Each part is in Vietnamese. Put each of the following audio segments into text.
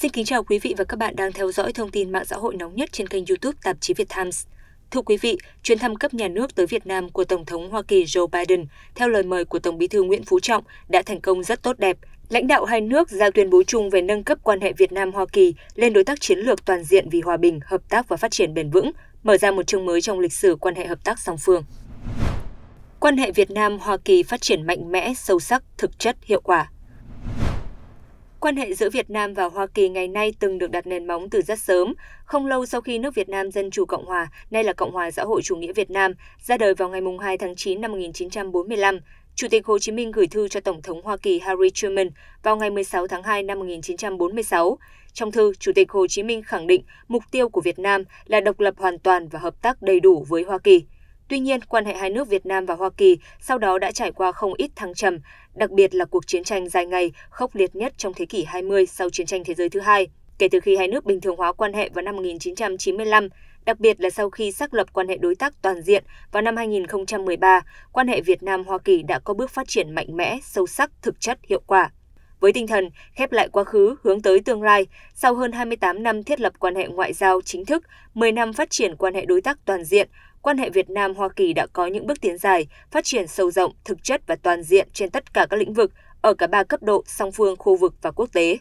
Xin kính chào quý vị và các bạn đang theo dõi thông tin mạng xã hội nóng nhất trên kênh YouTube tạp chí Việt Times. Thưa quý vị, chuyến thăm cấp nhà nước tới Việt Nam của Tổng thống Hoa Kỳ Joe Biden theo lời mời của Tổng Bí thư Nguyễn Phú Trọng đã thành công rất tốt đẹp. Lãnh đạo hai nước giao tuyên bố chung về nâng cấp quan hệ Việt Nam Hoa Kỳ lên đối tác chiến lược toàn diện vì hòa bình, hợp tác và phát triển bền vững, mở ra một chương mới trong lịch sử quan hệ hợp tác song phương. Quan hệ Việt Nam Hoa Kỳ phát triển mạnh mẽ, sâu sắc, thực chất, hiệu quả. Quan hệ giữa Việt Nam và Hoa Kỳ ngày nay từng được đặt nền móng từ rất sớm, không lâu sau khi nước Việt Nam Dân Chủ Cộng Hòa, nay là Cộng hòa Xã hội Chủ nghĩa Việt Nam, ra đời vào ngày 2 tháng 9 năm 1945. Chủ tịch Hồ Chí Minh gửi thư cho Tổng thống Hoa Kỳ Harry Truman vào ngày 16 tháng 2 năm 1946. Trong thư, Chủ tịch Hồ Chí Minh khẳng định mục tiêu của Việt Nam là độc lập hoàn toàn và hợp tác đầy đủ với Hoa Kỳ. Tuy nhiên, quan hệ hai nước Việt Nam và Hoa Kỳ sau đó đã trải qua không ít thăng trầm, đặc biệt là cuộc chiến tranh dài ngày khốc liệt nhất trong thế kỷ 20 sau chiến tranh thế giới thứ hai, kể từ khi hai nước bình thường hóa quan hệ vào năm 1995, đặc biệt là sau khi xác lập quan hệ đối tác toàn diện vào năm 2013, quan hệ Việt Nam Hoa Kỳ đã có bước phát triển mạnh mẽ, sâu sắc, thực chất, hiệu quả. Với tinh thần khép lại quá khứ hướng tới tương lai, sau hơn 28 năm thiết lập quan hệ ngoại giao chính thức, 10 năm phát triển quan hệ đối tác toàn diện, quan hệ Việt Nam Hoa Kỳ đã có những bước tiến dài, phát triển sâu rộng, thực chất và toàn diện trên tất cả các lĩnh vực ở cả ba cấp độ song phương, khu vực và quốc tế.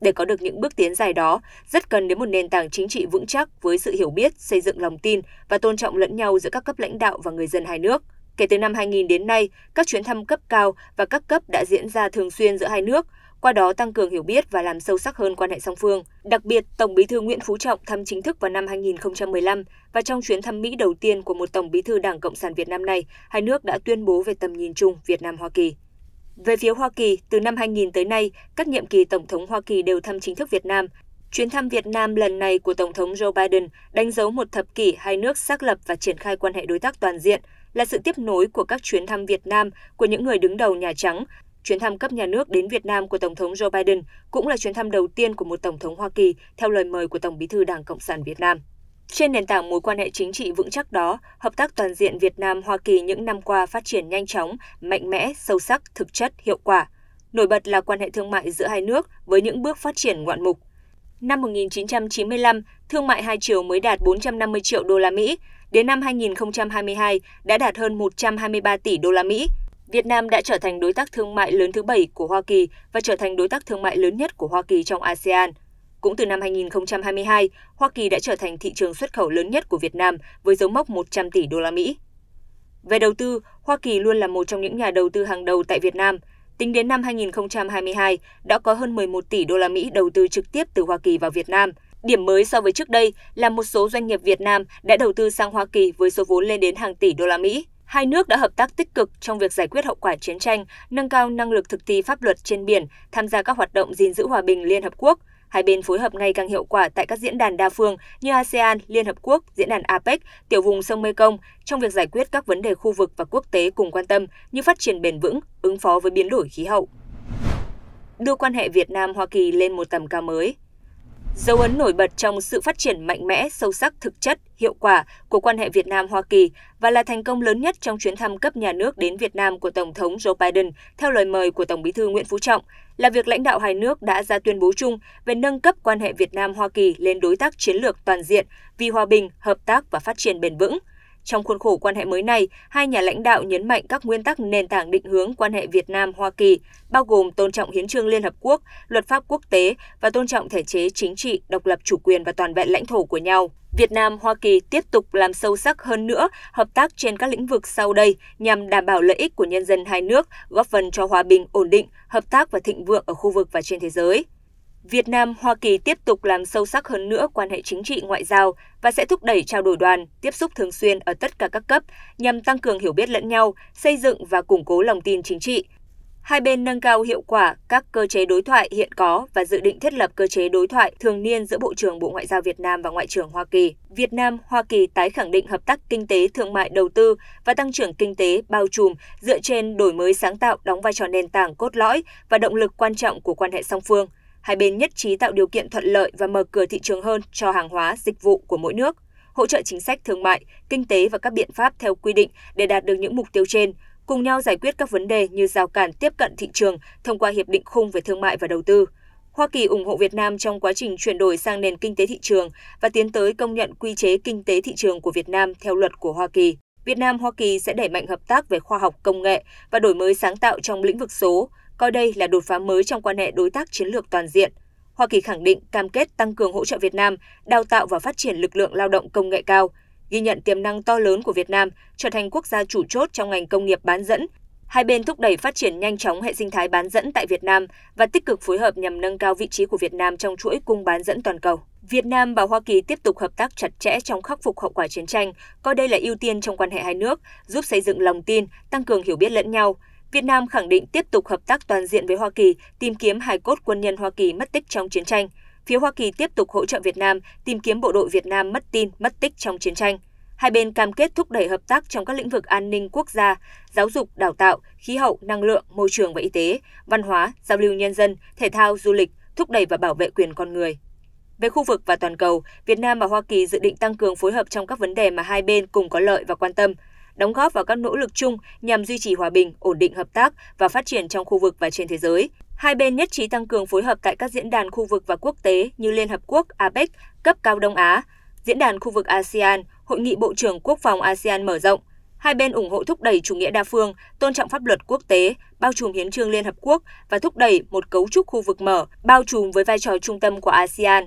Để có được những bước tiến dài đó, rất cần đến một nền tảng chính trị vững chắc với sự hiểu biết, xây dựng lòng tin và tôn trọng lẫn nhau giữa các cấp lãnh đạo và người dân hai nước. Kể từ năm 2000 đến nay, các chuyến thăm cấp cao và các cấp đã diễn ra thường xuyên giữa hai nước – qua đó tăng cường hiểu biết và làm sâu sắc hơn quan hệ song phương. Đặc biệt, Tổng Bí thư Nguyễn Phú Trọng thăm chính thức vào năm 2015 và trong chuyến thăm Mỹ đầu tiên của một Tổng Bí thư Đảng Cộng sản Việt Nam này, hai nước đã tuyên bố về tầm nhìn chung Việt Nam Hoa Kỳ. Về phía Hoa Kỳ, từ năm 2000 tới nay, các nhiệm kỳ Tổng thống Hoa Kỳ đều thăm chính thức Việt Nam. Chuyến thăm Việt Nam lần này của Tổng thống Joe Biden đánh dấu một thập kỷ hai nước xác lập và triển khai quan hệ đối tác toàn diện, là sự tiếp nối của các chuyến thăm Việt Nam của những người đứng đầu Nhà Trắng Chuyến thăm cấp nhà nước đến Việt Nam của Tổng thống Joe Biden cũng là chuyến thăm đầu tiên của một Tổng thống Hoa Kỳ theo lời mời của Tổng bí thư Đảng Cộng sản Việt Nam. Trên nền tảng mối quan hệ chính trị vững chắc đó, hợp tác toàn diện Việt Nam-Hoa Kỳ những năm qua phát triển nhanh chóng, mạnh mẽ, sâu sắc, thực chất, hiệu quả. Nổi bật là quan hệ thương mại giữa hai nước với những bước phát triển ngoạn mục. Năm 1995, thương mại hai chiều mới đạt 450 triệu đô la Mỹ, đến năm 2022 đã đạt hơn 123 tỷ đô la Mỹ. Việt Nam đã trở thành đối tác thương mại lớn thứ bảy của Hoa Kỳ và trở thành đối tác thương mại lớn nhất của Hoa Kỳ trong ASEAN. Cũng từ năm 2022, Hoa Kỳ đã trở thành thị trường xuất khẩu lớn nhất của Việt Nam với dấu mốc 100 tỷ đô la Mỹ. Về đầu tư, Hoa Kỳ luôn là một trong những nhà đầu tư hàng đầu tại Việt Nam. Tính đến năm 2022, đã có hơn 11 tỷ đô la Mỹ đầu tư trực tiếp từ Hoa Kỳ vào Việt Nam. Điểm mới so với trước đây là một số doanh nghiệp Việt Nam đã đầu tư sang Hoa Kỳ với số vốn lên đến hàng tỷ đô la Mỹ hai nước đã hợp tác tích cực trong việc giải quyết hậu quả chiến tranh, nâng cao năng lực thực thi pháp luật trên biển, tham gia các hoạt động gìn giữ hòa bình Liên Hợp Quốc. Hai bên phối hợp ngày càng hiệu quả tại các diễn đàn đa phương như ASEAN, Liên Hợp Quốc, Diễn đàn APEC, Tiểu vùng sông Mekong trong việc giải quyết các vấn đề khu vực và quốc tế cùng quan tâm như phát triển bền vững, ứng phó với biến đổi khí hậu. Đưa quan hệ Việt Nam-Hoa Kỳ lên một tầm cao mới Dấu ấn nổi bật trong sự phát triển mạnh mẽ, sâu sắc, thực chất, hiệu quả của quan hệ Việt Nam Hoa Kỳ và là thành công lớn nhất trong chuyến thăm cấp nhà nước đến Việt Nam của Tổng thống Joe Biden theo lời mời của Tổng Bí thư Nguyễn Phú Trọng là việc lãnh đạo hai nước đã ra tuyên bố chung về nâng cấp quan hệ Việt Nam Hoa Kỳ lên đối tác chiến lược toàn diện vì hòa bình, hợp tác và phát triển bền vững. Trong khuôn khổ quan hệ mới này, hai nhà lãnh đạo nhấn mạnh các nguyên tắc nền tảng định hướng quan hệ Việt Nam Hoa Kỳ, bao gồm tôn trọng hiến trương Liên hợp quốc, luật pháp quốc tế và tôn trọng thể chế chính trị, độc lập chủ quyền và toàn vẹn lãnh thổ của nhau. Việt Nam Hoa Kỳ tiếp tục làm sâu sắc hơn nữa hợp tác trên các lĩnh vực sau đây nhằm đảm bảo lợi ích của nhân dân hai nước, góp phần cho hòa bình, ổn định, hợp tác và thịnh vượng ở khu vực và trên thế giới. Việt Nam Hoa Kỳ tiếp tục làm sâu sắc hơn nữa quan hệ chính trị ngoại giao và sẽ thúc đẩy trao đổi đoàn, tiếp xúc thường xuyên ở tất cả các cấp nhằm tăng cường hiểu biết lẫn nhau, xây dựng và củng cố lòng tin chính trị. Hai bên nâng cao hiệu quả các cơ chế đối thoại hiện có và dự định thiết lập cơ chế đối thoại thường niên giữa Bộ trưởng Bộ Ngoại giao Việt Nam và Ngoại trưởng Hoa Kỳ. Việt Nam, Hoa Kỳ tái khẳng định hợp tác kinh tế, thương mại, đầu tư và tăng trưởng kinh tế bao trùm dựa trên đổi mới sáng tạo đóng vai trò nền tảng cốt lõi và động lực quan trọng của quan hệ song phương – hai bên nhất trí tạo điều kiện thuận lợi và mở cửa thị trường hơn cho hàng hóa, dịch vụ của mỗi nước, hỗ trợ chính sách thương mại, kinh tế và các biện pháp theo quy định để đạt được những mục tiêu trên, cùng nhau giải quyết các vấn đề như rào cản tiếp cận thị trường thông qua hiệp định khung về thương mại và đầu tư. Hoa Kỳ ủng hộ Việt Nam trong quá trình chuyển đổi sang nền kinh tế thị trường và tiến tới công nhận quy chế kinh tế thị trường của Việt Nam theo luật của Hoa Kỳ. Việt Nam Hoa Kỳ sẽ đẩy mạnh hợp tác về khoa học công nghệ và đổi mới sáng tạo trong lĩnh vực số, coi đây là đột phá mới trong quan hệ đối tác chiến lược toàn diện. Hoa Kỳ khẳng định cam kết tăng cường hỗ trợ Việt Nam đào tạo và phát triển lực lượng lao động công nghệ cao, ghi nhận tiềm năng to lớn của Việt Nam trở thành quốc gia chủ chốt trong ngành công nghiệp bán dẫn. Hai bên thúc đẩy phát triển nhanh chóng hệ sinh thái bán dẫn tại Việt Nam và tích cực phối hợp nhằm nâng cao vị trí của Việt Nam trong chuỗi cung bán dẫn toàn cầu. Việt Nam và Hoa Kỳ tiếp tục hợp tác chặt chẽ trong khắc phục hậu quả chiến tranh, coi đây là ưu tiên trong quan hệ hai nước, giúp xây dựng lòng tin, tăng cường hiểu biết lẫn nhau. Việt Nam khẳng định tiếp tục hợp tác toàn diện với Hoa Kỳ tìm kiếm hài cốt quân nhân Hoa Kỳ mất tích trong chiến tranh. Phía Hoa Kỳ tiếp tục hỗ trợ Việt Nam tìm kiếm bộ đội Việt Nam mất tin, mất tích trong chiến tranh. Hai bên cam kết thúc đẩy hợp tác trong các lĩnh vực an ninh quốc gia, giáo dục, đào tạo, khí hậu, năng lượng, môi trường và y tế, văn hóa, giao lưu nhân dân, thể thao, du lịch, thúc đẩy và bảo vệ quyền con người. Về khu vực và toàn cầu, Việt Nam và Hoa Kỳ dự định tăng cường phối hợp trong các vấn đề mà hai bên cùng có lợi và quan tâm – đóng góp vào các nỗ lực chung nhằm duy trì hòa bình, ổn định hợp tác và phát triển trong khu vực và trên thế giới. Hai bên nhất trí tăng cường phối hợp tại các diễn đàn khu vực và quốc tế như Liên Hợp Quốc, APEC, cấp cao Đông Á, Diễn đàn khu vực ASEAN, Hội nghị Bộ trưởng Quốc phòng ASEAN mở rộng. Hai bên ủng hộ thúc đẩy chủ nghĩa đa phương, tôn trọng pháp luật quốc tế, bao trùm hiến trương Liên Hợp Quốc và thúc đẩy một cấu trúc khu vực mở, bao trùm với vai trò trung tâm của ASEAN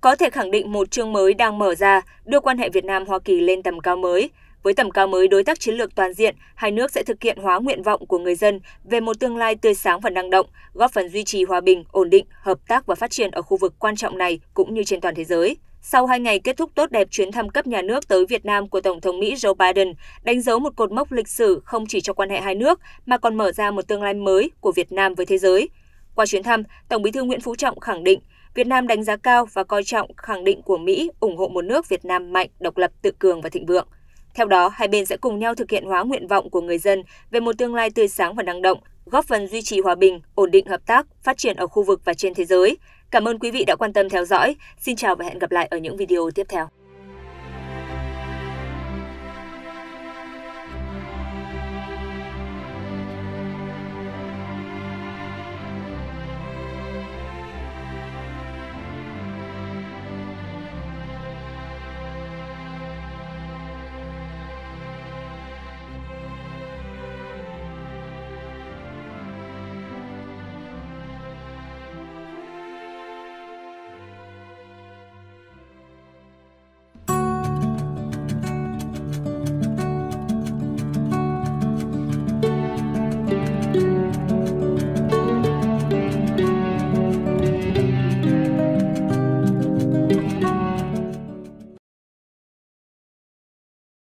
có thể khẳng định một chương mới đang mở ra, đưa quan hệ Việt Nam Hoa Kỳ lên tầm cao mới. Với tầm cao mới đối tác chiến lược toàn diện, hai nước sẽ thực hiện hóa nguyện vọng của người dân về một tương lai tươi sáng và năng động, góp phần duy trì hòa bình, ổn định, hợp tác và phát triển ở khu vực quan trọng này cũng như trên toàn thế giới. Sau hai ngày kết thúc tốt đẹp chuyến thăm cấp nhà nước tới Việt Nam của Tổng thống Mỹ Joe Biden, đánh dấu một cột mốc lịch sử không chỉ cho quan hệ hai nước mà còn mở ra một tương lai mới của Việt Nam với thế giới. Qua chuyến thăm, Tổng Bí thư Nguyễn Phú Trọng khẳng định Việt Nam đánh giá cao và coi trọng khẳng định của Mỹ ủng hộ một nước Việt Nam mạnh, độc lập, tự cường và thịnh vượng. Theo đó, hai bên sẽ cùng nhau thực hiện hóa nguyện vọng của người dân về một tương lai tươi sáng và năng động, góp phần duy trì hòa bình, ổn định hợp tác, phát triển ở khu vực và trên thế giới. Cảm ơn quý vị đã quan tâm theo dõi. Xin chào và hẹn gặp lại ở những video tiếp theo.